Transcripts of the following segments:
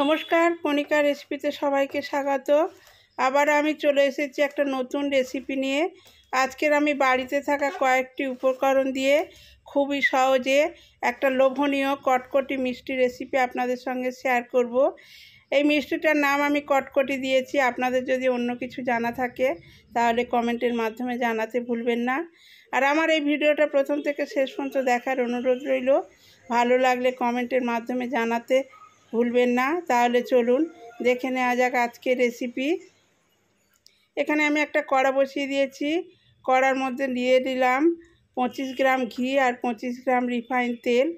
নমস্কার মনিকা রেসিপিতে সবাইকে স্বাগত আবার আমি চলে এসেছি একটা নতুন রেসিপি নিয়ে আজকের আমি বাড়িতে থাকা কয়েকটি উপকরণ দিয়ে খুবই সহজে একটা লোভনীয় কটকটি মিষ্টি রেসিপি আপনাদের সঙ্গে শেয়ার করব। এই মিষ্টিটার নাম আমি কটকটি দিয়েছি আপনাদের যদি অন্য কিছু জানা থাকে তাহলে কমেন্টের মাধ্যমে জানাতে ভুলবেন না আর আমার এই ভিডিওটা প্রথম থেকে শেষ পর্যন্ত দেখার অনুরোধ রইল ভালো লাগলে কমেন্টের মাধ্যমে জানাতে ভুলবেন না তাহলে চলুন দেখে নেওয়া যাক আজকে রেসিপি এখানে আমি একটা কড়া বসিয়ে দিয়েছি কড়ার মধ্যে দিয়ে দিলাম পঁচিশ গ্রাম ঘি আর পঁচিশ গ্রাম রিফাইন তেল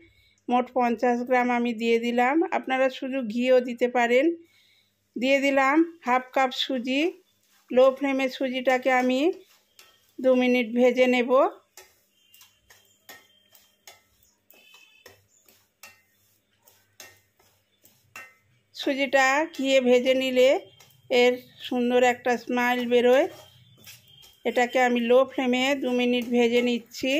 মোট পঞ্চাশ গ্রাম আমি দিয়ে দিলাম আপনারা শুধু ঘিও দিতে পারেন দিয়ে দিলাম হাফ কাপ সুজি লো ফ্লেমে সুজিটাকে আমি দু মিনিট ভেজে নেব সুজিটা কিয়ে ভেজে নিলে এর সুন্দর একটা স্মাইল বেরোয় এটাকে আমি লো ফ্লেমে দু মিনিট ভেজে নিচ্ছি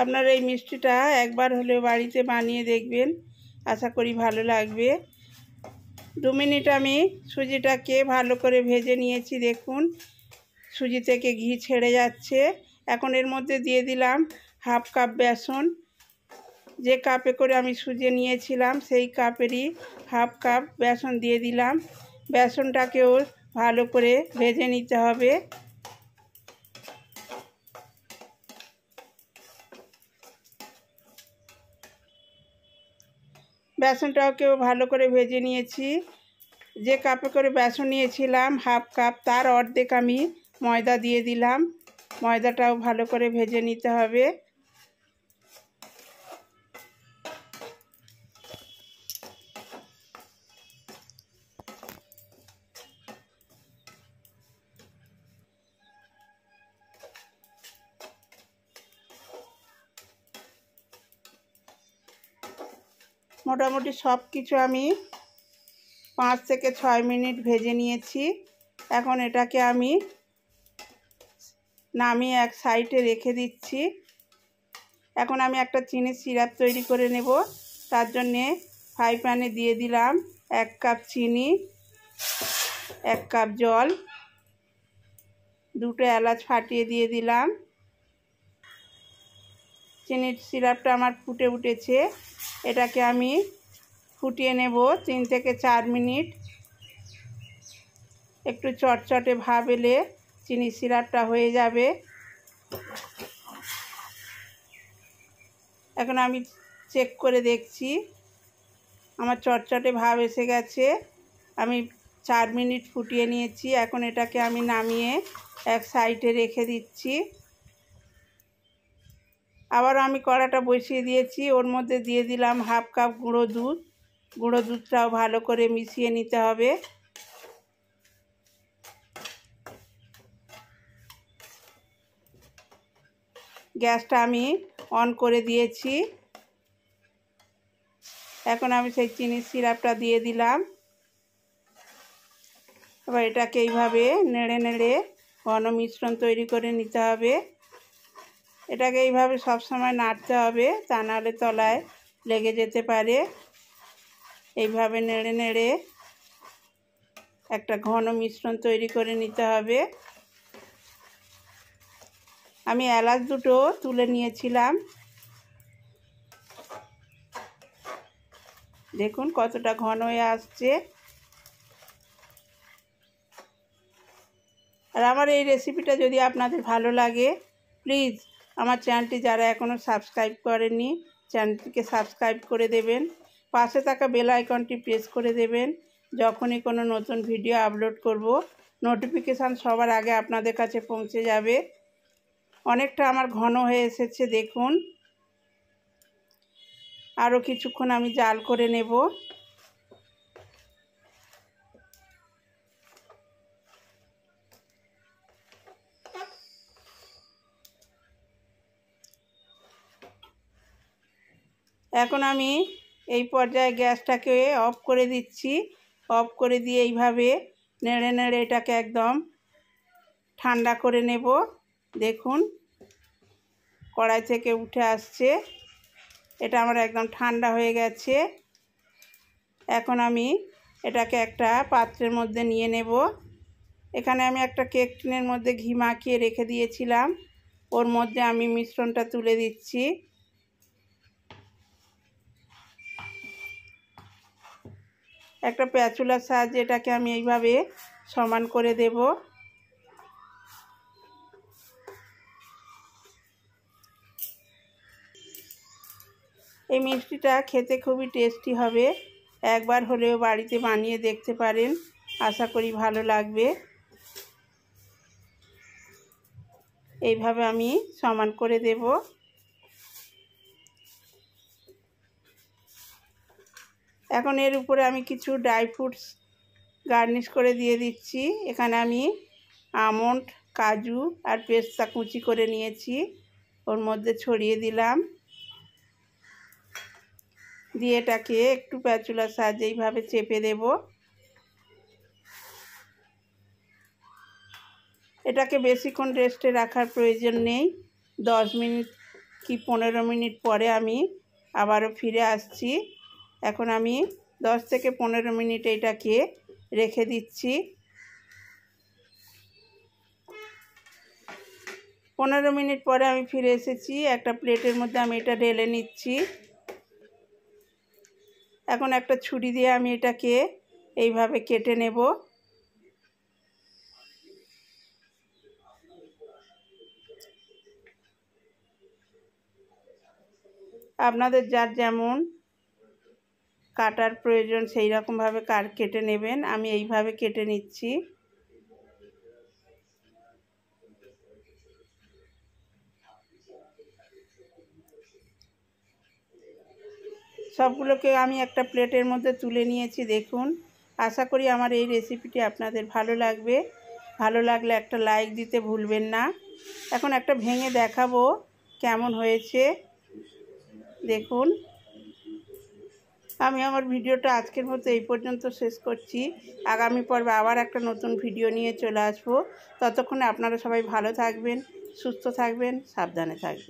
আপনার এই মিষ্টিটা একবার হলেও বাড়িতে বানিয়ে দেখবেন আশা করি ভালো লাগবে দু মিনিট আমি সুজিটাকে ভালো করে ভেজে নিয়েছি দেখুন সুজি থেকে ঘি ছেড়ে যাচ্ছে এখন এর মধ্যে দিয়ে দিলাম হাফ কাপ বেসন যে কাপে করে আমি সুজে নিয়েছিলাম সেই কাপেরই হাফ কাপ বেসন দিয়ে দিলাম বেসনটাকেও ভালো করে ভেজে নিতে হবে বেসনটাকেও ভালো করে ভেজে নিয়েছি যে কাপে করে বেসন নিয়েছিলাম হাফ কাপ তার অর্ধেক আমি ময়দা দিয়ে দিলাম ময়দাটাও ভালো করে ভেজে নিতে হবে মোটামুটি সব কিছু আমি পাঁচ থেকে ছয় মিনিট ভেজে নিয়েছি এখন এটাকে আমি নামিয়ে এক সাইডে রেখে দিচ্ছি এখন আমি একটা চিনির সিরাপ তৈরি করে নেব তার জন্যে ফ্রাই প্যানে দিয়ে দিলাম এক কাপ চিনি এক কাপ জল দুটো এলাচ ফাটিয়ে দিয়ে দিলাম চিনির সিরাপটা আমার ফুটে উঠেছে এটাকে আমি ফুটিয়ে নেব তিন থেকে চার মিনিট একটু চটচটে ভাব এলে চিনি সিরাপটা হয়ে যাবে এখন আমি চেক করে দেখছি আমার চটচটে ভাব এসে গেছে আমি চার মিনিট ফুটিয়ে নিয়েছি এখন এটাকে আমি নামিয়ে এক সাইডে রেখে দিচ্ছি আবার আমি কড়াটা বসিয়ে দিয়েছি ওর মধ্যে দিয়ে দিলাম হাফ কাপ গুঁড়ো দুধ গুঁড়ো দুধটাও ভালো করে মিশিয়ে নিতে হবে গ্যাসটা আমি অন করে দিয়েছি এখন আমি সেই চিনির সিরাপটা দিয়ে দিলাম এবার এটাকে এইভাবে নেড়ে নেড়ে ঘন মিশ্রণ তৈরি করে নিতে হবে এটাকে এইভাবে সবসময় নাড়তে হবে তা নাহলে তলায় লেগে যেতে পারে এইভাবে নেড়ে নেড়ে একটা ঘন মিশ্রণ তৈরি করে নিতে হবে আমি এলাচ দুটো তুলে নিয়েছিলাম দেখুন কতটা ঘন হয়ে আসছে আর আমার এই রেসিপিটা যদি আপনাদের ভালো লাগে প্লিজ আমার চ্যানেলটি যারা এখনও সাবস্ক্রাইব করেননি চ্যানেলটিকে সাবস্ক্রাইব করে দেবেন পাশে থাকা বেল আইকনটি প্রেস করে দেবেন যখনই কোনো নতুন ভিডিও আপলোড করব নোটিফিকেশান সবার আগে আপনাদের কাছে পৌঁছে যাবে অনেকটা আমার ঘন হয়ে এসেছে দেখুন আরও কিছুক্ষণ আমি জাল করে নেব এখন আমি এই পর্যায়ে গ্যাসটাকে অফ করে দিচ্ছি অফ করে দিয়ে এইভাবে নেড়ে নেড়ে এটাকে একদম ঠান্ডা করে নেব দেখুন কড়াই থেকে উঠে আসছে এটা আমার একদম ঠান্ডা হয়ে গেছে এখন আমি এটাকে একটা পাত্রের মধ্যে নিয়ে নেব এখানে আমি একটা কেক টিনের মধ্যে ঘি মাখিয়ে রেখে দিয়েছিলাম ওর মধ্যে আমি মিশ্রণটা তুলে দিচ্ছি একটা প্যাচুলার সাহায্যে এটাকে আমি এইভাবে সমান করে দেবো এই মিষ্টিটা খেতে খুবই টেস্টি হবে একবার হলেও বাড়িতে বানিয়ে দেখতে পারেন আশা করি ভালো লাগবে এইভাবে আমি সমান করে দেব এখন এর উপরে আমি কিছু ড্রাই ফ্রুটস গার্নিশ করে দিয়ে দিচ্ছি এখানে আমি আমন্ড কাজু আর পেস্তা কুচি করে নিয়েছি ওর মধ্যে ছড়িয়ে দিলাম দিয়ে এটাকে একটু প্যাচুলার সাহায্যে এইভাবে চেপে দেব এটাকে বেশিক্ষণ রেস্টে রাখার প্রয়োজন নেই দশ মিনিট কি পনেরো মিনিট পরে আমি আবারও ফিরে আসছি এখন আমি দশ থেকে পনেরো মিনিট এটাকে রেখে দিচ্ছি পনেরো মিনিট পরে আমি ফিরে এসেছি একটা প্লেটের মধ্যে আমি এটা ঢেলে নিচ্ছি এখন একটা ছুরি দিয়ে আমি এটাকে এইভাবে কেটে নেব আপনাদের যার যেমন কাটার প্রয়োজন সেই রকমভাবে কার কেটে নেবেন আমি এইভাবে কেটে নিচ্ছি সবগুলোকে আমি একটা প্লেটের মধ্যে তুলে নিয়েছি দেখুন আশা করি আমার এই রেসিপিটি আপনাদের ভালো লাগবে ভালো লাগলে একটা লাইক দিতে ভুলবেন না এখন একটা ভেঙে দেখাবো কেমন হয়েছে দেখুন আমি আমার ভিডিওটা আজকের মতো এই পর্যন্ত শেষ করছি আগামী পর্বে আবার একটা নতুন ভিডিও নিয়ে চলে আসবো ততক্ষণে আপনারা সবাই ভালো থাকবেন সুস্থ থাকবেন সাবধানে থাকবেন